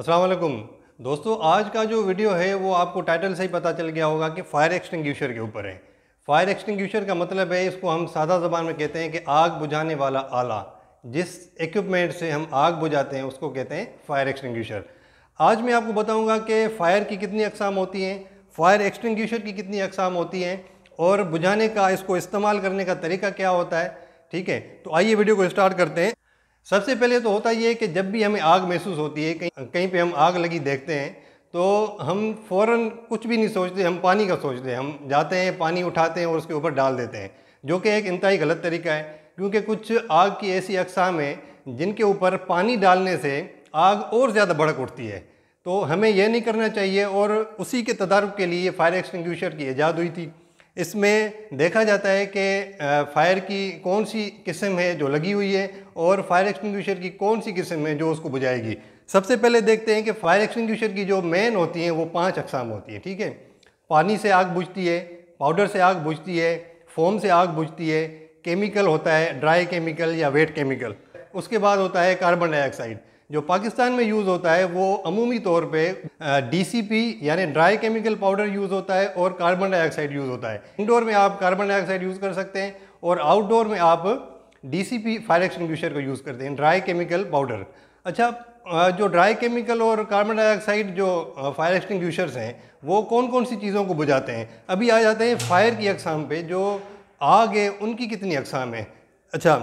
असलकुम दोस्तों आज का जो वीडियो है वो आपको टाइटल से ही पता चल गया होगा कि फायर एक्सटिंग के ऊपर है फायर एक्सटिंग का मतलब है इसको हम सादा ज़बान में कहते हैं कि आग बुझाने वाला आला जिस इक्विपमेंट से हम आग बुझाते हैं उसको कहते हैं फायर एक्सटिंग आज मैं आपको बताऊँगा कि फ़ायर की कितनी अकसाम होती हैं फायर एक्सटिंग की कितनी अकसाम होती हैं और बुझाने का इसको इस्तेमाल करने का तरीका क्या होता है ठीक है तो आइए वीडियो को स्टार्ट करते हैं सबसे पहले तो होता ये है कि जब भी हमें आग महसूस होती है कहीं कहीं पे हम आग लगी देखते हैं तो हम फौरन कुछ भी नहीं सोचते हम पानी का सोचते हैं हम जाते हैं पानी उठाते हैं और उसके ऊपर डाल देते हैं जो कि एक इंतहाई गलत तरीका है क्योंकि कुछ आग की ऐसी अकसाम है जिनके ऊपर पानी डालने से आग और ज़्यादा भड़क उठती है तो हमें यह नहीं करना चाहिए और उसी के तदारक के लिए फायर एक्सटिंग्विशर की ईजाद हुई थी इसमें देखा जाता है कि फायर की कौन सी किस्म है जो लगी हुई है और फायर एक्सटिंग्विशर की कौन सी किस्म है जो उसको बुझाएगी सबसे पहले देखते हैं कि फायर एक्सटिंग्विशर की जो मेन होती हैं वो पांच अकसाम होती हैं ठीक है पानी से आग बुझती है पाउडर से आग बुझती है फोम से आग बुझती है केमिकल होता है ड्राई केमिकल या वेट केमिकल उसके बाद होता है कार्बन डाइऑक्साइड जो पाकिस्तान में यूज़ होता है वो अमूमी तौर पे डीसीपी यानी ड्राई केमिकल पाउडर यूज़ होता है और कार्बन डाइऑक्साइड यूज़ होता है इंडोर में आप कार्बन डाइऑक्साइड यूज़ कर सकते हैं और आउटडोर में आप डीसीपी फायर एक्सटिंग्विशर को यूज़ करते हैं ड्राई केमिकल पाउडर अच्छा जो ड्राई केमिकल और कार्बन डाइऑक्साइड जो फायर एक्सटिंग्विशर्स हैं वो कौन कौन सी चीज़ों को बुझाते हैं अभी आ जाते हैं फायर की अकसाम पर जो आग है उनकी कितनी अकसाम है अच्छा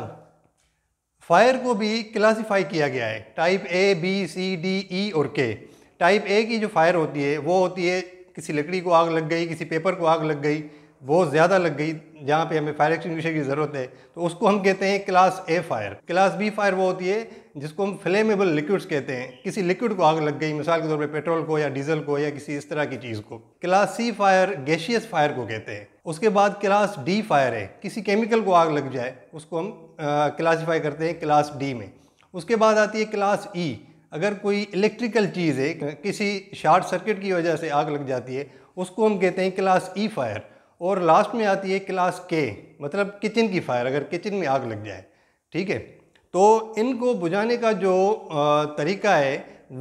फायर को भी क्लासिफाई किया गया है type A B C D E और के टाइप ए की जो फायर होती है वो होती है किसी लकड़ी को आग लग गई किसी पेपर को आग लग गई बहुत ज़्यादा लग गई जहाँ पे हमें फायर विषय की ज़रूरत है तो उसको हम कहते हैं class A fire class B fire वो होती है जिसको हम फ्लेमेबल लिक्विड्स कहते हैं किसी लिक्विड को आग लग गई मिसाल के तौर पे पेट्रोल को या डीजल को या किसी इस तरह की चीज़ को class C fire gaseous fire को कहते हैं उसके बाद क्लास डी फायर है किसी केमिकल को आग लग जाए उसको हम क्लासिफाई करते हैं क्लास डी में उसके बाद आती है क्लास ई e। अगर कोई इलेक्ट्रिकल चीज़ है किसी शॉर्ट सर्किट की वजह से आग लग जाती है उसको हम कहते हैं क्लास ई फायर और लास्ट में आती है क्लास के मतलब किचन की फायर अगर किचन में आग लग जाए ठीक है तो इनको बुझाने का जो तरीका है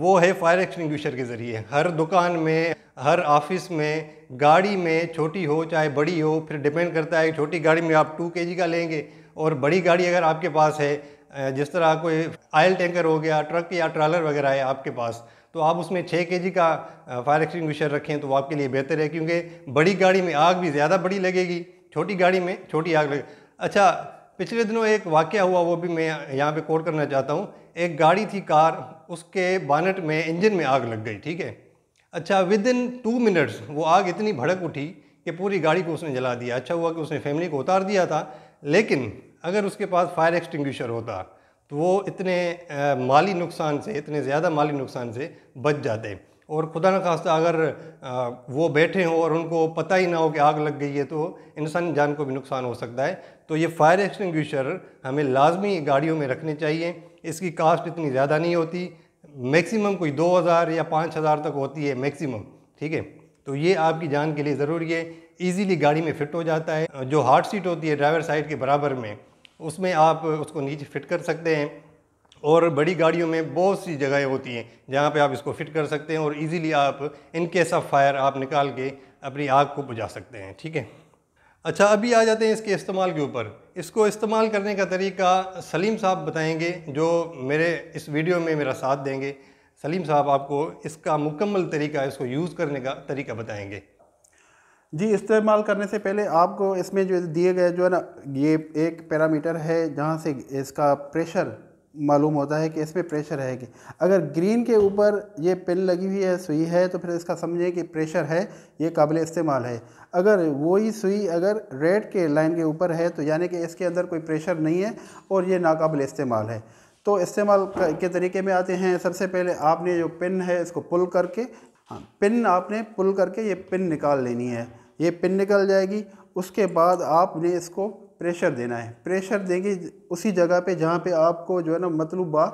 वो है फायर एक्सटिंग्विशर के ज़रिए हर दुकान में हर ऑफिस में गाड़ी में छोटी हो चाहे बड़ी हो फिर डिपेंड करता है छोटी गाड़ी में आप टू के का लेंगे और बड़ी गाड़ी अगर आपके पास है जिस तरह कोई आयल टैंकर हो गया ट्रक या ट्रालर वगैरह है आपके पास तो आप उसमें छः के का फायर एक्सटिंग्विशर रखें तो आपके लिए बेहतर है क्योंकि बड़ी गाड़ी में आग भी ज़्यादा बड़ी लगेगी छोटी गाड़ी में छोटी आग लगे अच्छा पिछले दिनों एक वाक्य हुआ वो भी मैं यहाँ पे कोट करना चाहता हूँ एक गाड़ी थी कार उसके बानट में इंजन में आग लग गई ठीक है अच्छा विद इन टू मिनट्स वो आग इतनी भड़क उठी कि पूरी गाड़ी को उसने जला दिया अच्छा हुआ कि उसने फैमिली को उतार दिया था लेकिन अगर उसके पास फायर एक्सटिंग्विशर होता तो वो इतने आ, माली नुकसान से इतने ज़्यादा माली नुकसान से बच जाते और खुदा न खास्ता अगर आ, वो बैठे हों और उनको पता ही ना हो कि आग लग गई है तो इंसानी जान को भी नुकसान हो सकता है तो ये फायर एक्सटिंग्विशर हमें लाजमी गाड़ियों में रखने चाहिए इसकी कास्ट इतनी ज़्यादा नहीं होती मैक्सिमम कोई 2000 या 5000 तक होती है मैक्सिमम ठीक है तो ये आपकी जान के लिए ज़रूरी है ईज़िली गाड़ी में फिट हो जाता है जो हार्ड सीट होती है ड्राइवर साइड के बराबर में उसमें आप उसको नीचे फिट कर सकते हैं और बड़ी गाड़ियों में बहुत सी जगहें होती हैं जहाँ पे आप इसको फिट कर सकते हैं और इजीली आप इन केस ऑफ फायर आप निकाल के अपनी आग को बुझा सकते हैं ठीक है अच्छा अभी आ जाते हैं इसके इस्तेमाल के ऊपर इसको इस्तेमाल करने का तरीका सलीम साहब बताएंगे जो मेरे इस वीडियो में मेरा साथ देंगे सलीम साहब आपको इसका मुकम्मल तरीका इसको यूज़ करने का तरीका बताएंगे जी इस्तेमाल करने से पहले आपको इसमें जो दिए गए जो है ना ये एक पैरामीटर है जहाँ से इसका प्रेशर मालूम होता है कि इसमें प्रेशर है कि अगर ग्रीन के ऊपर ये पिन लगी हुई है सुई है तो फिर इसका समझें कि प्रेशर है ये काबिल इस्तेमाल है अगर वही सुई अगर रेड के लाइन के ऊपर है तो यानी कि इसके अंदर कोई प्रेशर नहीं है और ये नाकबिल इस्तेमाल है तो इस्तेमाल के तरीके में आते हैं सबसे पहले आपने जो पिन है इसको पुल करके हाँ पिन आपने पुल करके ये पिन निकाल लेनी है ये पिन निकल जाएगी उसके बाद आपने इसको प्रेशर देना है प्रेशर देंगे उसी जगह पे जहाँ पे आपको जो है ना मतलूबा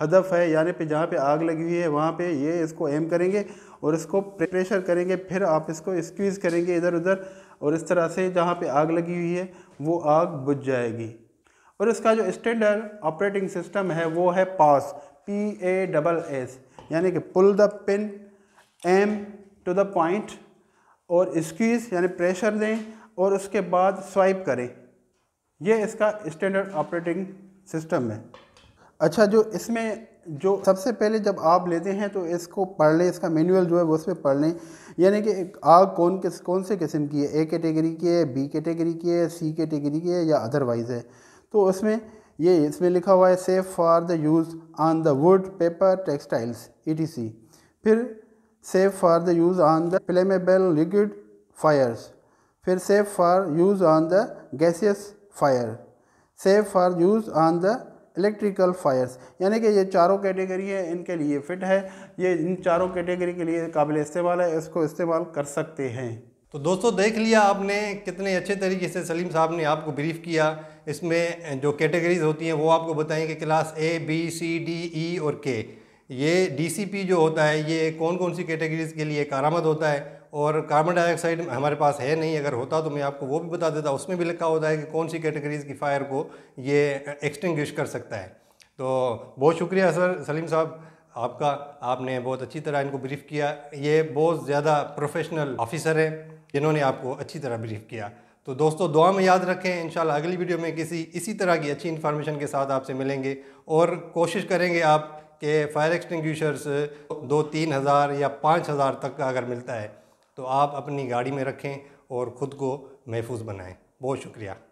हदफ है यानी पे जहाँ पे आग लगी हुई है वहाँ पे ये इसको एम करेंगे और इसको प्रेशर करेंगे फिर आप इसको स्क्वीज़ करेंगे इधर उधर और इस तरह से जहाँ पे आग लगी हुई है वो आग बुझ जाएगी और इसका जो स्टैंडर्ड ऑपरेटिंग सिस्टम है वो है PASS P A double S यानी कि pull the pin aim to the point और स्क्वीज यानी प्रेशर दें और उसके बाद स्वाइप करें ये इसका स्टैंडर्ड ऑपरेटिंग सिस्टम है अच्छा जो इसमें जो सबसे पहले जब आप लेते हैं तो इसको पढ़ लें इसका मैनुअल जो है वो उस पर पढ़ लें यानी कि आग कौन किस कौन से किस्म की है ए कैटेगरी की है बी कैटेगरी की है सी कैटेगरी की है या अदरवाइज़ है तो उसमें ये इसमें लिखा हुआ है safe for the use on the wood paper textiles E फिर safe for the use on the flammable liquid fires फिर safe for use on the gaseous fire safe for use on the electrical fires यानी कि ये चारों category है इनके लिए fit है ये इन चारों कैटेगरी के लिए काबिल इस्तेमाल है इसको इस्तेमाल कर सकते हैं तो दोस्तों देख लिया आपने कितने अच्छे तरीके से सलीम साहब ने आपको ब्रीफ किया इसमें जो कैटेगरीज होती हैं वो आपको बताएं कि class A B C D E और के ये डी जो होता है ये कौन कौन सी कैटेगरीज के लिए कारामद होता है और कार्बन डाइऑक्साइड हमारे पास है नहीं अगर होता तो मैं आपको वो भी बता देता उसमें भी लिखा होता है कि कौन सी कैटेगरीज़ की फायर को ये एक्सटिंग्विश कर सकता है तो बहुत शुक्रिया सर सलीम साहब आपका आपने बहुत अच्छी तरह इनको ब्रीफ़ किया ये बहुत ज़्यादा प्रोफेशनल ऑफिसर हैं जिन्होंने आपको अच्छी तरह ब्रीफ़ किया तो दोस्तों दुआ में याद रखें इन अगली वीडियो में किसी इसी तरह की अच्छी इन्फॉर्मेशन के साथ आपसे मिलेंगे और कोशिश करेंगे आप कि फायर एक्सटिंग्विशर्स दो तीन हज़ार या पाँच हज़ार तक का अगर मिलता है तो आप अपनी गाड़ी में रखें और ख़ुद को महफूज बनाएं बहुत शुक्रिया